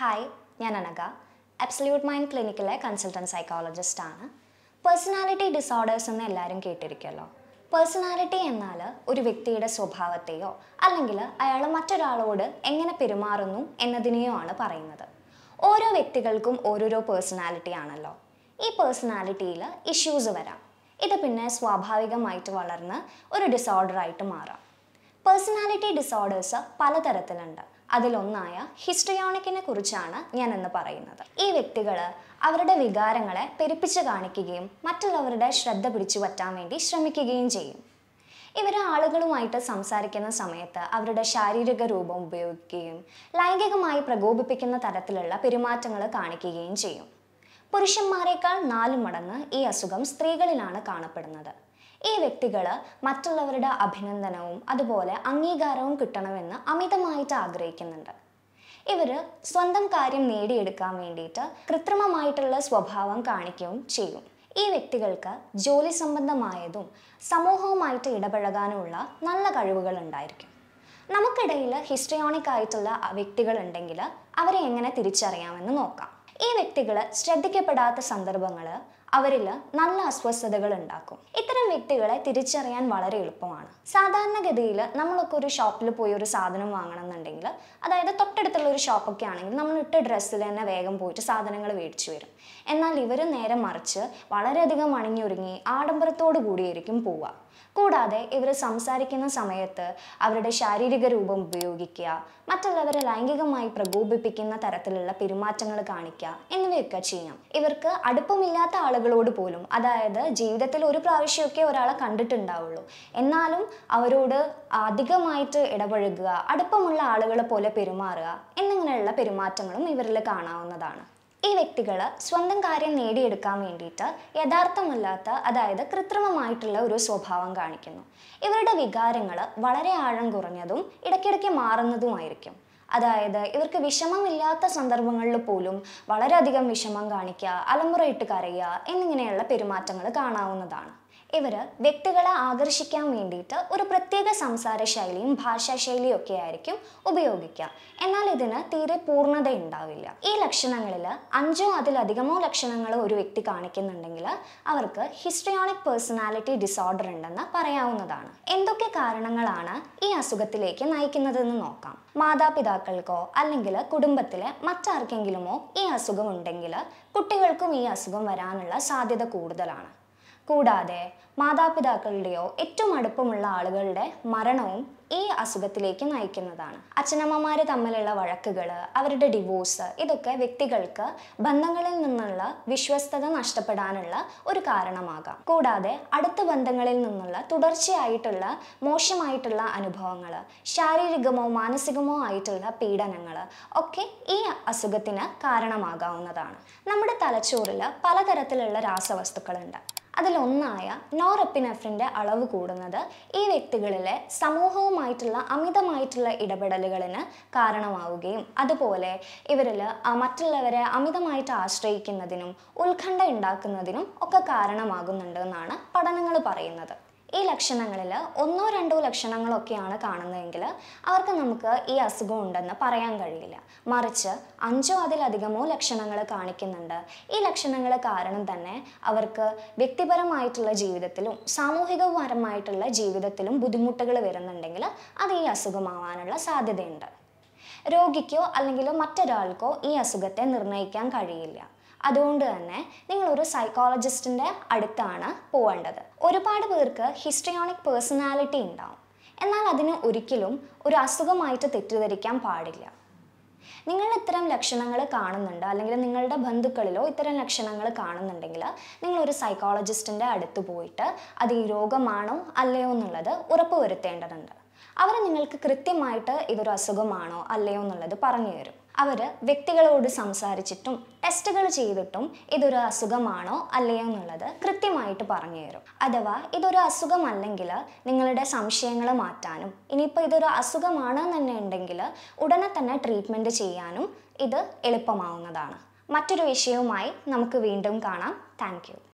hi ഞാൻ Anagha absolute mind ക്ലിനിക്കിലെ consultant psychologist ആണ് പേഴ്സണാലിറ്റി ഡിസോർഡേഴ്സ് എന്ന് എല്ലാവരും കേട്ടിരിക്കുമല്ലോ പേഴ്സണാലിറ്റി എന്നാൽ ഒരു വ്യക്തിയുടെ സ്വഭാവത്തെയോ അല്ലെങ്കിൽ അയാൾ മറ്റൊരാളോട് എങ്ങനെ പെരുമാറുന്നു എന്നതിനെയോ ആണ് പറയുന്നത് ഓരോ വ്യക്തികൾക്കും ഓരോരോ പേഴ്സണാലിറ്റി ആണല്ലോ ഈ പേഴ്സണാലിറ്റിയിൽ ഇഷ്യൂസ് വരാം ഇത് പിന്നെ സ്വാഭാവികമായിട്ട് വളർന്ന് ഒരു ഡിസോർഡറായിട്ട് മാറാം പേഴ്സണാലിറ്റി ഡിസോർഡേഴ്സ് പലതരത്തിലുണ്ട് അതിലൊന്നായ ഹിസ്റ്റയോണിക്കിനെ കുറിച്ചാണ് ഞാൻ എന്ന് പറയുന്നത് ഈ വ്യക്തികൾ അവരുടെ വികാരങ്ങളെ പെരുപ്പിച്ച് കാണിക്കുകയും മറ്റുള്ളവരുടെ ശ്രദ്ധ പിടിച്ചു പറ്റാൻ വേണ്ടി ശ്രമിക്കുകയും ചെയ്യും ഇവർ ആളുകളുമായിട്ട് സംസാരിക്കുന്ന സമയത്ത് അവരുടെ ശാരീരിക രൂപം ഉപയോഗിക്കുകയും ലൈംഗികമായി പ്രകോപിപ്പിക്കുന്ന തരത്തിലുള്ള പെരുമാറ്റങ്ങൾ കാണിക്കുകയും ചെയ്യും പുരുഷന്മാരെക്കാൾ നാല് മടങ്ങ് ഈ അസുഖം സ്ത്രീകളിലാണ് കാണപ്പെടുന്നത് ഈ വ്യക്തികൾ മറ്റുള്ളവരുടെ അഭിനന്ദനവും അതുപോലെ അംഗീകാരവും കിട്ടണമെന്ന് അമിതമായിട്ട് ആഗ്രഹിക്കുന്നുണ്ട് ഇവർ സ്വന്തം കാര്യം നേടിയെടുക്കാൻ വേണ്ടിയിട്ട് കൃത്രിമമായിട്ടുള്ള സ്വഭാവം കാണിക്കുകയും ചെയ്യും ഈ വ്യക്തികൾക്ക് ജോലി സംബന്ധമായതും സമൂഹവുമായിട്ട് ഇടപഴകാനുള്ള നല്ല കഴിവുകൾ ഉണ്ടായിരിക്കും നമുക്കിടയിൽ ഹിസ്റ്ററിയോണിക് ആയിട്ടുള്ള വ്യക്തികൾ ഉണ്ടെങ്കിൽ അവരെ എങ്ങനെ തിരിച്ചറിയാമെന്ന് നോക്കാം ഈ വ്യക്തികൾ ശ്രദ്ധിക്കപ്പെടാത്ത സന്ദർഭങ്ങൾ അവരിൽ നല്ല അസ്വസ്ഥതകൾ ഉണ്ടാക്കും ഇത്തരം വിത്തുകളെ തിരിച്ചറിയാൻ വളരെ എളുപ്പമാണ് സാധാരണഗതിയിൽ നമ്മളൊക്കെ ഒരു ഷോപ്പിൽ പോയി ഒരു സാധനം വാങ്ങണം എന്നുണ്ടെങ്കിൽ അതായത് തൊട്ടടുത്തുള്ള ഒരു ഷോപ്പൊക്കെ ആണെങ്കിൽ നമ്മൾ ഇട്ട ഡ്രസ്സിൽ തന്നെ വേഗം പോയിട്ട് സാധനങ്ങൾ മേടിച്ചു വരും എന്നാൽ ഇവർ നേരെ മറിച്ച് വളരെയധികം അണിഞ്ഞൊരുങ്ങി ആഡംബരത്തോടു കൂടിയായിരിക്കും പോവുക കൂടാതെ ഇവർ സംസാരിക്കുന്ന സമയത്ത് അവരുടെ ശാരീരിക രൂപം ഉപയോഗിക്കുക മറ്റുള്ളവരെ ലൈംഗികമായി പ്രകോപിപ്പിക്കുന്ന തരത്തിലുള്ള പെരുമാറ്റങ്ങൾ കാണിക്കുക എന്നിവയൊക്കെ ചെയ്യാം ഇവർക്ക് അടുപ്പമില്ലാത്ത ആളുകളോട് പോലും അതായത് ജീവിതത്തിൽ ഒരു പ്രാവശ്യമൊക്കെ ഒരിക്കലൊക്കെ ഒരാളെ കണ്ടിട്ടുണ്ടാവുള്ളൂ എന്നാലും അവരോട് അധികമായിട്ട് ഇടപഴകുക അടുപ്പമുള്ള ആളുകളെ പോലെ പെരുമാറുക എന്നിങ്ങനെയുള്ള പെരുമാറ്റങ്ങളും ഇവരിൽ കാണാവുന്നതാണ് ഈ വ്യക്തികൾ സ്വന്തം കാര്യം നേടിയെടുക്കാൻ വേണ്ടിയിട്ട് യഥാർത്ഥമല്ലാത്ത അതായത് കൃത്രിമമായിട്ടുള്ള ഒരു സ്വഭാവം കാണിക്കുന്നു ഇവരുടെ വികാരങ്ങൾ വളരെ ആഴം കുറഞ്ഞതും ഇടയ്ക്കിടയ്ക്ക് മാറുന്നതുമായിരിക്കും അതായത് ഇവർക്ക് വിഷമമില്ലാത്ത സന്ദർഭങ്ങളിൽ പോലും വളരെയധികം വിഷമം കാണിക്കുക അലമുറയിട്ട് കരയുക എന്നിങ്ങനെയുള്ള പെരുമാറ്റങ്ങൾ കാണാവുന്നതാണ് ഇവർ വ്യക്തികളെ ആകർഷിക്കാൻ വേണ്ടിയിട്ട് ഒരു പ്രത്യേക സംസാര ശൈലിയും ഭാഷാശൈലിയും ഒക്കെ ആയിരിക്കും ഉപയോഗിക്കുക എന്നാൽ ഇതിന് തീരെ പൂർണ്ണത ഉണ്ടാവില്ല ഈ ലക്ഷണങ്ങളിൽ അഞ്ചോ അതിലധികമോ ലക്ഷണങ്ങൾ ഒരു വ്യക്തി കാണിക്കുന്നുണ്ടെങ്കിൽ അവർക്ക് ഹിസ്റ്റിയോണിക് പേഴ്സണാലിറ്റി ഡിസോർഡർ ഉണ്ടെന്ന് പറയാവുന്നതാണ് എന്തൊക്കെ കാരണങ്ങളാണ് ഈ അസുഖത്തിലേക്ക് നയിക്കുന്നതെന്ന് നോക്കാം മാതാപിതാക്കൾ മാതാപിതാക്കൾക്കോ അല്ലെങ്കിൽ കുടുംബത്തിലെ മറ്റാർക്കെങ്കിലുമോ ഈ അസുഖം ഉണ്ടെങ്കിൽ കുട്ടികൾക്കും ഈ അസുഖം വരാനുള്ള സാധ്യത കൂടുതലാണ് കൂടാതെ മാതാപിതാക്കളുടെയോ ഏറ്റവും അടുപ്പമുള്ള ആളുകളുടെ മരണവും ഈ അസുഖത്തിലേക്ക് നയിക്കുന്നതാണ് അച്ഛനമ്മമാർ തമ്മിലുള്ള വഴക്കുകൾ അവരുടെ ഡിവോഴ്സ് ഇതൊക്കെ വ്യക്തികൾക്ക് ബന്ധങ്ങളിൽ നിന്നുള്ള വിശ്വസ്തത നഷ്ടപ്പെടാനുള്ള ഒരു കാരണമാകാം കൂടാതെ അടുത്ത ബന്ധങ്ങളിൽ നിന്നുള്ള തുടർച്ചയായിട്ടുള്ള മോശമായിട്ടുള്ള അനുഭവങ്ങൾ ശാരീരികമോ മാനസികമോ ആയിട്ടുള്ള പീഡനങ്ങൾ ഒക്കെ ഈ അസുഖത്തിന് കാരണമാകാവുന്നതാണ് നമ്മുടെ തലച്ചോറിൽ പലതരത്തിലുള്ള രാസവസ്തുക്കളുണ്ട് അതിലൊന്നായ നോറെപ്പിനെഫ്രിൻ്റെ അളവ് കൂടുന്നത് ഈ വ്യക്തികളിലെ സമൂഹവുമായിട്ടുള്ള അമിതമായിട്ടുള്ള ഇടപെടലുകളിന് കാരണമാവുകയും അതുപോലെ ഇവരിൽ മറ്റുള്ളവരെ അമിതമായിട്ട് ആശ്രയിക്കുന്നതിനും ഉത്കണ്ഠ ഉണ്ടാക്കുന്നതിനും ഒക്കെ കാരണമാകുന്നുണ്ട് എന്നാണ് പഠനങ്ങൾ പറയുന്നത് ഈ ലക്ഷണങ്ങളിൽ ഒന്നോ രണ്ടോ ലക്ഷണങ്ങളൊക്കെയാണ് കാണുന്നതെങ്കിൽ അവർക്ക് നമുക്ക് ഈ അസുഖം ഉണ്ടെന്ന് പറയാൻ കഴിയില്ല മറിച്ച് അഞ്ചോ അതിലധികമോ ലക്ഷണങ്ങൾ കാണിക്കുന്നുണ്ട് ഈ ലക്ഷണങ്ങൾ കാരണം തന്നെ അവർക്ക് വ്യക്തിപരമായിട്ടുള്ള ജീവിതത്തിലും സാമൂഹികപരമായിട്ടുള്ള ജീവിതത്തിലും ബുദ്ധിമുട്ടുകൾ വരുന്നുണ്ടെങ്കിൽ അത് ഈ അസുഖമാവാനുള്ള സാധ്യതയുണ്ട് രോഗിക്കോ അല്ലെങ്കിൽ മറ്റൊരാൾക്കോ ഈ അസുഖത്തെ നിർണ്ണയിക്കാൻ കഴിയില്ല അതുകൊണ്ട് തന്നെ നിങ്ങളൊരു സൈക്കോളജിസ്റ്റിൻ്റെ അടുത്താണ് പോകേണ്ടത് ഒരുപാട് പേർക്ക് ഹിസ്റ്റിയോണിക് പേഴ്സണാലിറ്റി ഉണ്ടാവും എന്നാൽ അതിന് ഒരിക്കലും ഒരു അസുഖമായിട്ട് തെറ്റിദ്ധരിക്കാൻ പാടില്ല നിങ്ങൾ ഇത്തരം ലക്ഷണങ്ങൾ കാണുന്നുണ്ട് അല്ലെങ്കിൽ നിങ്ങളുടെ ബന്ധുക്കളിലോ ഇത്തരം ലക്ഷണങ്ങൾ കാണുന്നുണ്ടെങ്കിൽ നിങ്ങൾ ഒരു സൈക്കോളജിസ്റ്റിൻ്റെ അടുത്ത് പോയിട്ട് അത് ഈ രോഗമാണോ അല്ലയോ എന്നുള്ളത് ഉറപ്പ് വരുത്തേണ്ടതുണ്ട് അവർ നിങ്ങൾക്ക് കൃത്യമായിട്ട് ഇതൊരു അസുഖമാണോ അല്ലയോ എന്നുള്ളത് പറഞ്ഞു തരും അവർ വ്യക്തികളോട് സംസാരിച്ചിട്ടും ടെസ്റ്റുകൾ ചെയ്തിട്ടും ഇതൊരു അസുഖമാണോ അല്ലയോ എന്നുള്ളത് കൃത്യമായിട്ട് പറഞ്ഞു തരും അഥവാ ഇതൊരു അസുഖമല്ലെങ്കിൽ നിങ്ങളുടെ സംശയങ്ങൾ മാറ്റാനും ഇനിയിപ്പോൾ ഇതൊരു അസുഖമാണ് തന്നെ ഉണ്ടെങ്കിൽ ഉടനെ തന്നെ ട്രീറ്റ്മെൻറ്റ് ചെയ്യാനും ഇത് എളുപ്പമാവുന്നതാണ് മറ്റൊരു വിഷയവുമായി നമുക്ക് വീണ്ടും കാണാം താങ്ക്